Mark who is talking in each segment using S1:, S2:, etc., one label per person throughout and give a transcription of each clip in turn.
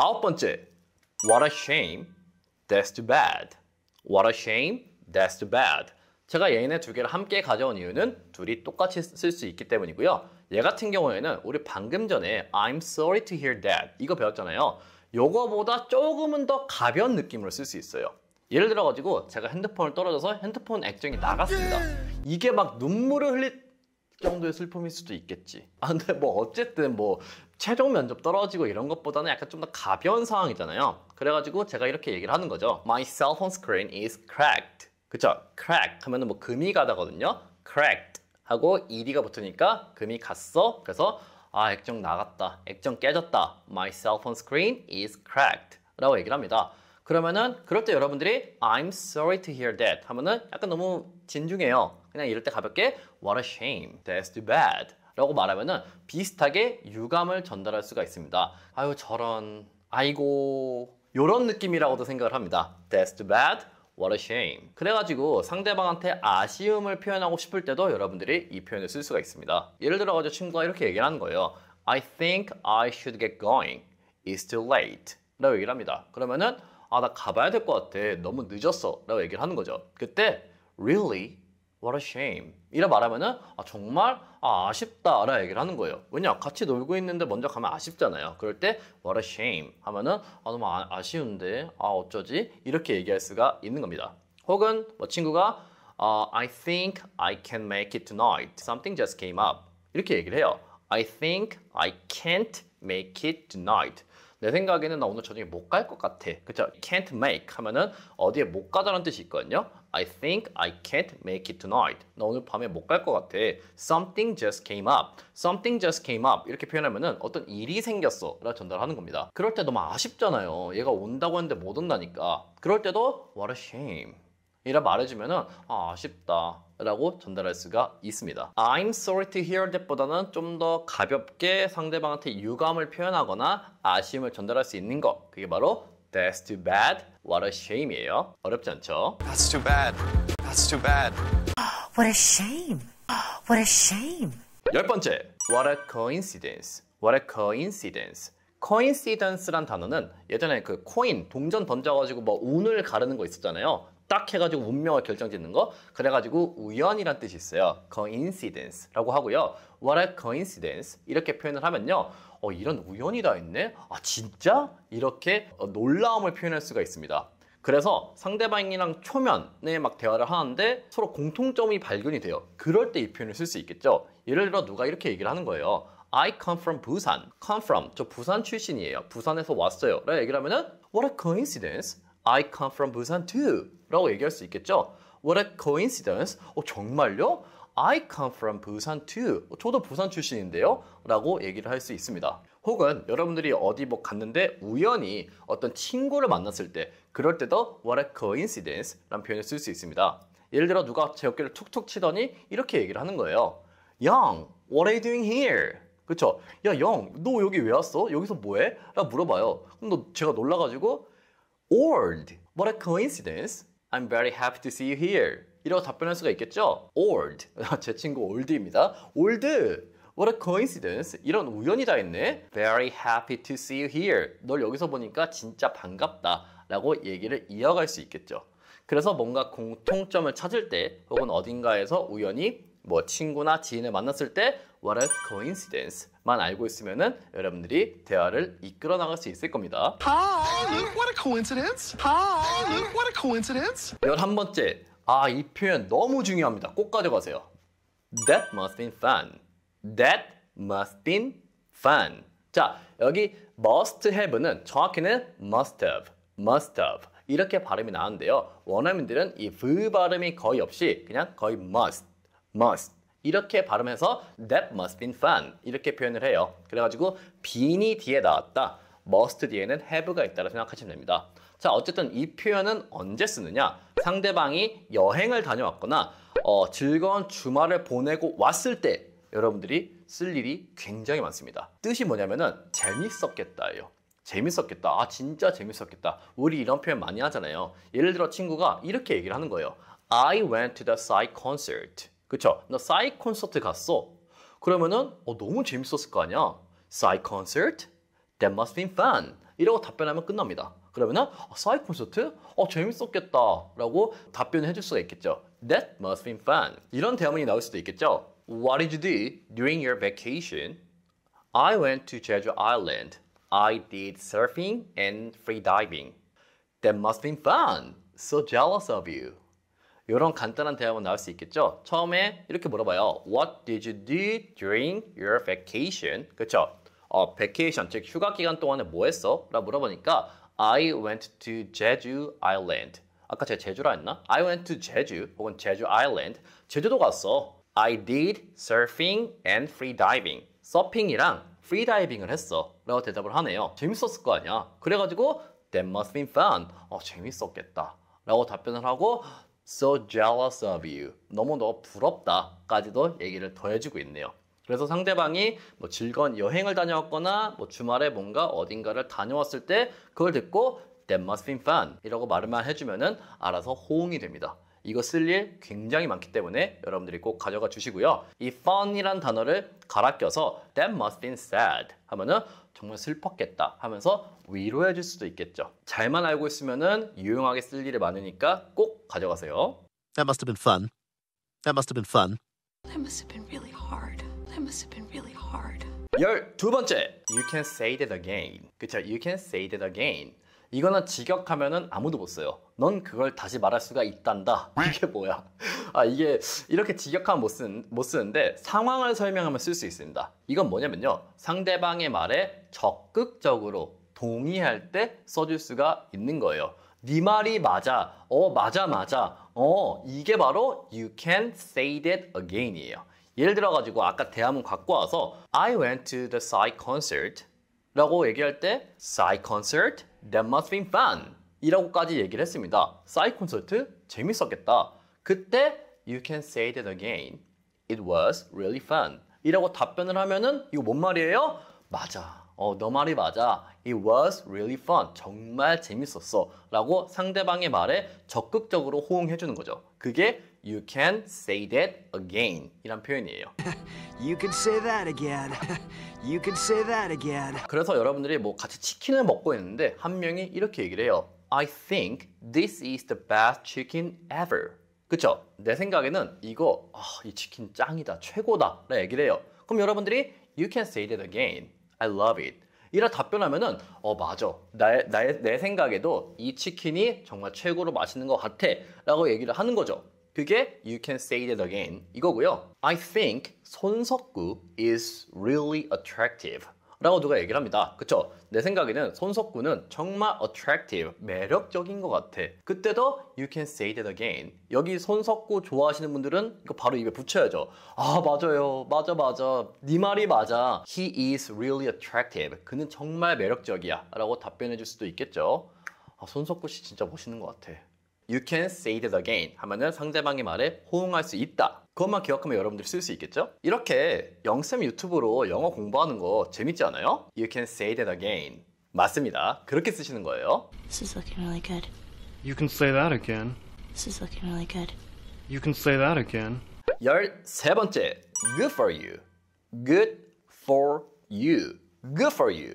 S1: 아홉 번째, what a shame, that's too bad. What a shame, that's too bad. 제가 얘네 두 개를 함께 가져온 이유는 둘이 똑같이 쓸 수 있기 때문이고요. 얘 같은 경우에는 우리 방금 전에 I'm sorry to hear that 이거 배웠잖아요. 요거보다 조금은 더 가벼운 느낌으로 쓸 수 있어요. 예를 들어가지고 제가 핸드폰을 떨어져서 핸드폰 액정이 나갔습니다. 이게 막 눈물을 흘릴 정도의 슬픔일 수도 있겠지. 아, 근데 뭐 어쨌든 뭐 최종 면접 떨어지고 이런 것보다는 약간 좀 더 가벼운 상황이잖아요. 그래가지고 제가 이렇게 얘기를 하는 거죠. My cell phone screen is cracked. 그쵸? crack 하면은 뭐 금이 가다거든요. cracked 하고 ed가 붙으니까 금이 갔어. 그래서 아 액정 나갔다. 액정 깨졌다. My cell phone screen is cracked. 라고 얘기를 합니다. 그러면은 그럴 때 여러분들이 I'm sorry to hear that 하면은 약간 너무 진중해요. 그냥 이럴 때 가볍게 What a shame. That's too bad. 라고 말하면은 비슷하게 유감을 전달할 수가 있습니다. 아유 저런 아이고 요런 느낌이라고도 생각을 합니다. That's too bad. What a shame. 그래가지고 상대방한테 아쉬움을 표현하고 싶을 때도 여러분들이 이 표현을 쓸 수가 있습니다. 예를 들어가지고 친구가 이렇게 얘기를 하는 거예요. I think I should get going. It's too late. 라고 얘기를 합니다. 그러면은 아, 나 가봐야 될 것 같아. 너무 늦었어. 라고 얘기를 하는 거죠. 그때 really What a shame. 이라 말하면은 아, 정말 아, 쉽다라 얘기를 하는 거예요. 왜냐 같이 놀고 있는데 먼저 가면 아쉽잖아요. 그럴 때 What a shame 하면은 아, 너무 아, 쉬운데아 어쩌지 이렇게 얘기할 수가 있는 겁니다. 혹은 뭐 친구가 아, I think I can make it tonight. Something just came up. 이렇게 얘기를 해요. I think I can't make it tonight. 내 생각에는 나 오늘 저녁에 못 갈 것 같아. 그쵸? can't make 하면은 어디에 못 가다라는 뜻이 있거든요. I think I can't make it tonight. 나 오늘 밤에 못 갈 것 같아. Something just came up. Something just came up. 이렇게 표현하면 어떤 일이 생겼어. 라 전달하는 겁니다. 그럴 때 너무 아쉽잖아요. 얘가 온다고 했는데 못 온다니까. 그럴 때도 what a shame. 이라 말해주면 아, 아쉽다. 라고 전달할 수가 있습니다. I'm sorry to hear that 보다는 좀 더 가볍게 상대방한테 유감을 표현하거나 아쉬움을 전달할 수 있는 것. 그게 바로 That's too bad. What a shame이에요. 어렵지 않죠? That's too bad. That's too bad. What a shame. What a shame. 열 번째. What a coincidence. What a coincidence. coincidence란 단어는 예전에 그 코인 동전 던져가지고 뭐 운을 가르는 거 있었잖아요. 딱 해가지고 운명을 결정짓는 거 그래가지고 우연이란 뜻이 있어요. coincidence라고 하고요. What a coincidence 이렇게 표현을 하면요. 어, 이런 우연이 다 있네? 아, 진짜? 이렇게 어, 놀라움을 표현할 수가 있습니다. 그래서 상대방이랑 초면에 막 대화를 하는데 서로 공통점이 발견이 돼요. 그럴 때 이 표현을 쓸 수 있겠죠. 예를 들어 누가 이렇게 얘기를 하는 거예요. I come from 부산. come from 저 부산 출신이에요. 부산에서 왔어요. 라고 얘기를 하면은 what a coincidence. I come from Busan too. 라고 얘기할 수 있겠죠. What a coincidence. 어, 정말요? I come from 부산 too. 뭐 저도 부산 출신인데요. 라고 얘기를 할 수 있습니다. 혹은 여러분들이 어디 뭐 갔는데 우연히 어떤 친구를 만났을 때 그럴 때도 what a coincidence 라는 표현을 쓸 수 있습니다. 예를 들어 누가 제 어깨를 툭툭 치더니 이렇게 얘기를 하는 거예요. Young, what are you doing here? 그쵸? 야, 영, 너 여기 왜 왔어? 여기서 뭐해? 라고 물어봐요. 그럼 너 제가 놀라가지고 old, what a coincidence. I'm very happy to see you here. 이라고 답변할 수가 있겠죠? old. 제 친구 old입니다. old. What a coincidence. 이런 우연이 다 있네. Very happy to see you here. 널 여기서 보니까 진짜 반갑다. 라고 얘기를 이어갈 수 있겠죠. 그래서 뭔가 공통점을 찾을 때 혹은 어딘가에서 우연히 뭐 친구나 지인을 만났을 때 what a coincidence만 알고 있으면 여러분들이 대화를 이끌어 나갈 수 있을 겁니다. Hi, what a coincidence. Hi, what a coincidence. 열한 번째 아, 이 표현 너무 중요합니다. 꼭 가져가세요. That must b e n fun. That must b e n fun. 자, 여기 must have는 정확히는 must have, must have 이렇게 발음이 나는데요. 원어민들은 이 v 그 발음이 거의 없이 그냥 거의 must, must 이렇게 발음해서 that must b e n fun 이렇게 표현을 해요. 그래가지고 bean이 뒤에 나왔다. must 뒤에는 have가 있다고 생각하시면 됩니다. 자, 어쨌든 이 표현은 언제 쓰느냐? 상대방이 여행을 다녀왔거나 어, 즐거운 주말을 보내고 왔을 때 여러분들이 쓸 일이 굉장히 많습니다. 뜻이 뭐냐면은 재밌었겠다예요. 재밌었겠다. 아, 진짜 재밌었겠다. 우리 이런 표현 많이 하잖아요. 예를 들어 친구가 이렇게 얘기를 하는 거예요. I went to the Psy concert. 그쵸? 나 Psy 콘서트 갔어. 그러면은 어, 너무 재밌었을 거 아니야? Psy concert? That must be fun. 이라고 답변하면 끝납니다. 그러면은 사이 콘서트? 어 재밌었겠다라고 답변을 해줄 수가 있겠죠. That must be fun. 이런 대화문이 나올 수도 있겠죠. What did you do during your vacation? I went to Jeju Island. I did surfing and free diving. That must be fun. So jealous of you. 이런 간단한 대화문 나올 수 있겠죠. 처음에 이렇게 물어봐요. What did you do during your vacation? 그쵸 vacation, 즉 휴가 기간 동안에 뭐 했어? 라 물어보니까 I went to Jeju Island. 아까 제가 제주라 했나? I went to Jeju 혹은 Jeju Island. 제주도 갔어. I did surfing and free diving. 서핑이랑 free diving을 했어. 라고 대답을 하네요. 재밌었을 거 아니야. 그래가지고 that must be fun. 어, 재밌었겠다. 라고 답변을 하고 so jealous of you. 너무 너 부럽다까지도 얘기를 더해주고 있네요. 그래서 상대방이 뭐 즐거운 여행을 다녀왔거나 뭐 주말에 뭔가 어딘가를 다녀왔을 때 그걸 듣고 That must be fun 이라고 말을만 해주면 알아서 호응이 됩니다. 이거 쓸 일 굉장히 많기 때문에 여러분들이 꼭 가져가 주시고요. 이 fun이란 단어를 갈아 껴서 that must be sad 하면은 정말 슬펐겠다 하면서 위로해 줄 수도 있겠죠. 잘만 알고 있으면은 유용하게 쓸 일이 많으니까 꼭 가져가세요. That must have been fun. That must have been fun. That must have been really That must have been really hard. 열두 번째. You can say that again. 그쵸? You can say that again. 이거는 직역하면은 아무도 못 써요. 넌 그걸 다시 말할 수가 있단다. 이게 뭐야? 아 이게 이렇게 직역하면 못, 쓰는, 못 쓰는데 상황을 설명하면 쓸 수 있습니다. 이건 뭐냐면요. 상대방의 말에 적극적으로 동의할 때 써줄 수가 있는 거예요. 네 말이 맞아. 어 맞아 맞아. 어 이게 바로 you can say that again이에요. 예를 들어가지고 아까 대화문 갖고 와서 I went to the Psy concert 라고 얘기할 때 Psy concert? That must be fun! 이라고까지 얘기를 했습니다. Psy concert 재밌었겠다. 그때 You can say that again. It was really fun. 이라고 답변을 하면은 이거 뭔 말이에요? 맞아. 어, 너 말이 맞아. It was really fun. 정말 재밌었어. 라고 상대방의 말에 적극적으로 호응해 주는 거죠. 그게 You can say that again 이란 표현이에요. You can say that again. You can say that again. 그래서 여러분들이 뭐 같이 치킨을 먹고 있는데 한 명이 이렇게 얘기를 해요. I think this is the best chicken ever. 그쵸? 내 생각에는 이거 아, 이 치킨 짱이다, 최고다 라 얘기를 해요. 그럼 여러분들이 You can say that again. I love it. 이라 답변하면은 어 맞아 나의, 나의 내 생각에도 이 치킨이 정말 최고로 맛있는 것 같아 라고 얘기를 하는 거죠 그게 you can say that again 이거고요. I think 손석구 is really attractive. 라고 누가 얘기를 합니다. 그쵸? 내 생각에는 손석구는 정말 attractive, 매력적인 것 같아. 그때도 you can say that again. 여기 손석구 좋아하시는 분들은 이거 바로 입에 붙여야죠. 아, 맞아요. 맞아, 맞아. 네 말이 맞아. He is really attractive. 그는 정말 매력적이야. 라고 답변해 줄 수도 있겠죠. 아, 손석구 씨 진짜 멋있는 것 같아. You can say that again 하면은 상대방의 말에 호응할 수 있다. 그것만 기억하면 여러분들이 쓸 수 있겠죠? 이렇게 영쌤 유튜브로 영어 공부하는 거 재밌지 않아요? You can say that again. 맞습니다. 그렇게 쓰시는 거예요. This is looking really good. You can say that again. This is looking really good. You can say that again. 13번째. Good for you. Good for you. Good for you.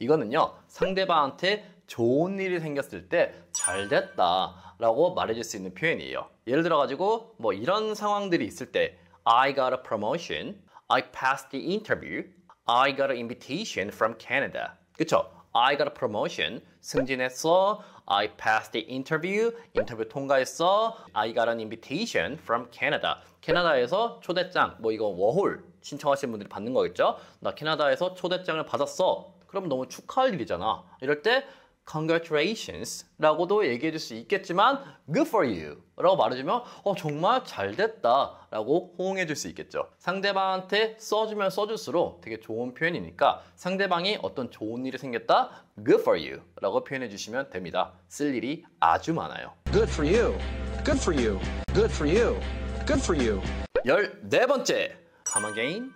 S1: 이거는요. 상대방한테 좋은 일이 생겼을 때 잘 됐다. 라고 말해줄 수 있는 표현이에요. 예를 들어가지고 뭐 이런 상황들이 있을 때 I got a promotion, I passed the interview, I got an invitation from Canada. 그쵸? I got a promotion, 승진했어, I passed the interview, 인터뷰 통과했어, I got an invitation from Canada. 캐나다에서 초대장, 뭐 이거 워홀 신청하신 분들이 받는 거겠죠? 나 캐나다에서 초대장을 받았어. 그럼 너무 축하할 일이잖아. 이럴 때 congratulations라고도 얘기해 줄 수 있겠지만 good for you라고 말해주면 어 정말 잘 됐다라고 호응해 줄 수 있겠죠. 상대방한테 써주면 써줄수록 되게 좋은 표현이니까 상대방이 어떤 좋은 일이 생겼다 good for you라고 표현해 주시면 됩니다. 쓸 일이 아주 많아요. good for you, good for you, good for you, good for you. 열네 번째 come again,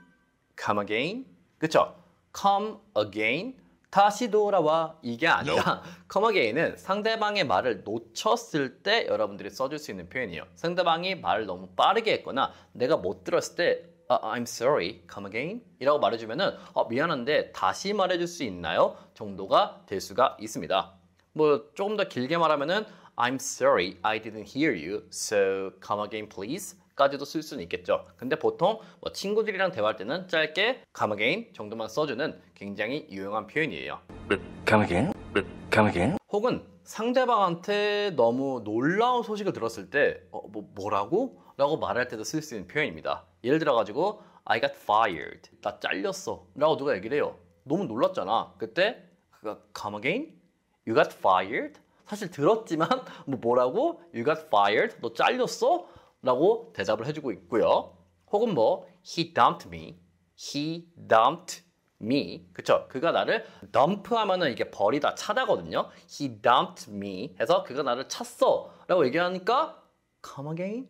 S1: come again, 그쵸? come again 다시 돌아와 이게 아니라 컴어게인은 no. 상대방의 말을 놓쳤을 때 여러분들이 써줄 수 있는 표현이에요. 상대방이 말을 너무 빠르게 했거나 내가 못 들었을 때 uh, I'm sorry, come again 이라고 말해주면 어, 미안한데 다시 말해줄 수 있나요? 정도가 될 수가 있습니다. 뭐 조금 더 길게 말하면은 I'm sorry, I didn't hear you, so come again please 까지도 쓸 수는 있겠죠. 근데 보통 뭐 친구들이랑 대화할 때는 짧게 come again 정도만 써주는 굉장히 유용한 표현이에요. come again, come again. 혹은 상대방한테 너무 놀라운 소식을 들었을 때 어, 뭐, 뭐라고? 라고 말할 때도 쓸 수 있는 표현입니다. 예를 들어가지고 I got fired. 나 잘렸어. 라고 누가 얘기를 해요. 너무 놀랐잖아. 그때 그가 come again? You got fired? 사실 들었지만 뭐 뭐라고? You got fired? 너 잘렸어? 라고 대답을 해주고 있고요. 혹은 뭐 he dumped me, he dumped me 그쵸? 그가 나를 dump 하면은 이게 버리다 차다거든요. he dumped me 해서 그가 나를 찼어 라고 얘기하니까 come again?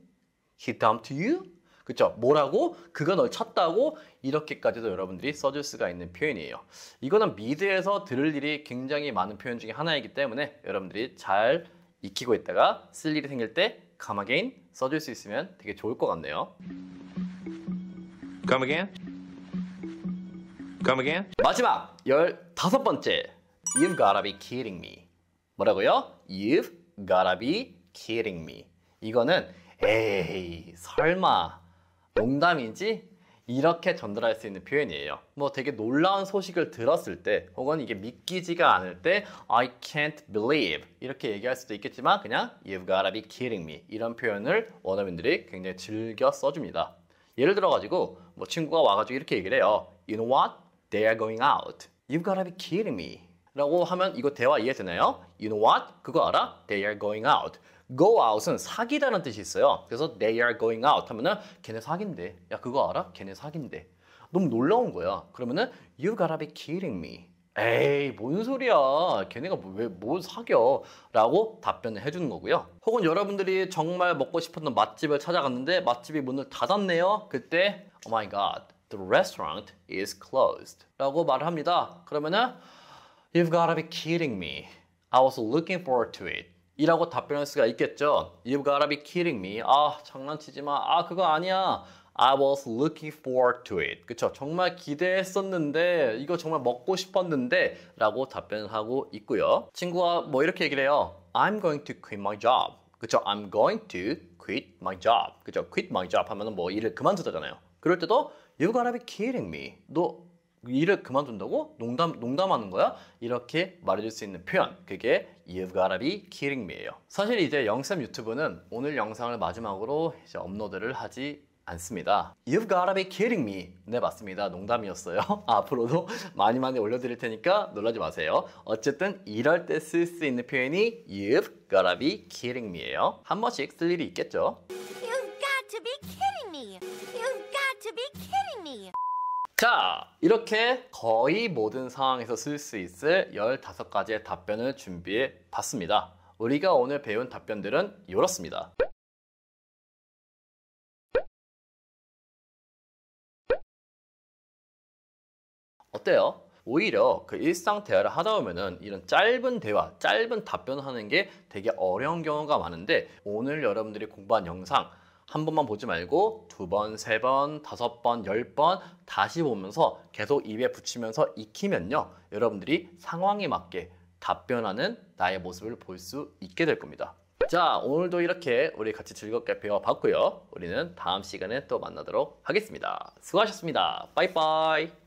S1: he dumped you? 그쵸? 뭐라고? 그가 널 찼다고? 이렇게까지도 여러분들이 써줄 수가 있는 표현이에요. 이거는 미드에서 들을 일이 굉장히 많은 표현 중에 하나이기 때문에 여러분들이 잘 익히고 있다가 쓸 일이 생길 때 come again, 써줄 수 있으면 되게 좋을 것 같네요. Come again? Come again? 마지막 열다섯 번째 You've gotta be kidding me. 뭐라고요? You've gotta be kidding me. 이거는 에이 설마 농담인지 이렇게 전달할 수 있는 표현이에요. 뭐 되게 놀라운 소식을 들었을 때 혹은 이게 믿기지가 않을 때 I can't believe 이렇게 얘기할 수도 있겠지만 그냥 You've gotta be kidding me 이런 표현을 원어민들이 굉장히 즐겨 써줍니다. 예를 들어가지고 뭐 친구가 와가지고 이렇게 얘기를 해요. You know what? They are going out. You've gotta be kidding me. 라고 하면 이거 대화 이해되나요? You know what? 그거 알아? They are going out. go out은 사귀다는 뜻이 있어요. 그래서 they are going out 하면은 걔네 사귄대. 야 그거 알아? 걔네 사귄대. 너무 놀라운 거야. 그러면은 you gotta be kidding me. 에이 뭔 소리야 걔네가 뭐, 왜뭘 사겨 라고 답변을 해주는 거고요 혹은 여러분들이 정말 먹고 싶었던 맛집을 찾아갔는데 맛집이 문을 닫았네요 그때 Oh my god the restaurant is closed 라고 말을 합니다 그러면은 You've gotta be kidding me I was looking forward to it 이라고 답변할 수가 있겠죠. You've gotta be kidding me. 아, 장난치지 마. 아, 그거 아니야. I was looking forward to it. 그쵸? 정말 기대했었는데, 이거 정말 먹고 싶었는데, 라고 답변하고 있고요. 친구가 뭐 이렇게 얘기를 해요. I'm going to quit my job. 그쵸? I'm going to quit my job. 그쵸? quit my job 하면은 뭐 일을 그만두다잖아요. 그럴 때도 You've gotta be kidding me. 너 일을 그만둔다고? 농담, 농담하는 거야? 이렇게 말해줄 수 있는 표현. 그게 You've gotta be kidding me예요. 사실 이제 영쌤 유튜브는 오늘 영상을 마지막으로 이제 업로드를 하지 않습니다. You've gotta be kidding me. 네, 맞습니다. 농담이었어요. 앞으로도 많이 많이 올려드릴 테니까 놀라지 마세요. 어쨌든 이럴 때 쓸 수 있는 표현이 You've gotta be kidding me예요. 한 번씩 쓸 일이 있겠죠. You've got to be kidding me. 자, 그러니까 이렇게 거의 모든 상황에서 쓸 수 있을 15가지의 답변을 준비해 봤습니다. 우리가 오늘 배운 답변들은 이렇습니다. 어때요? 오히려 그 일상 대화를 하다 보면은 이런 짧은 대화, 짧은 답변하는 을게 되게 어려운 경우가 많은데 오늘 여러분들이 공부한 영상 한 번만 보지 말고 두 번, 세 번, 다섯 번, 열 번 다시 보면서 계속 입에 붙이면서 익히면요. 여러분들이 상황에 맞게 답변하는 나의 모습을 볼 수 있게 될 겁니다. 자, 오늘도 이렇게 우리 같이 즐겁게 배워봤고요. 우리는 다음 시간에 또 만나도록 하겠습니다. 수고하셨습니다. 빠이빠이.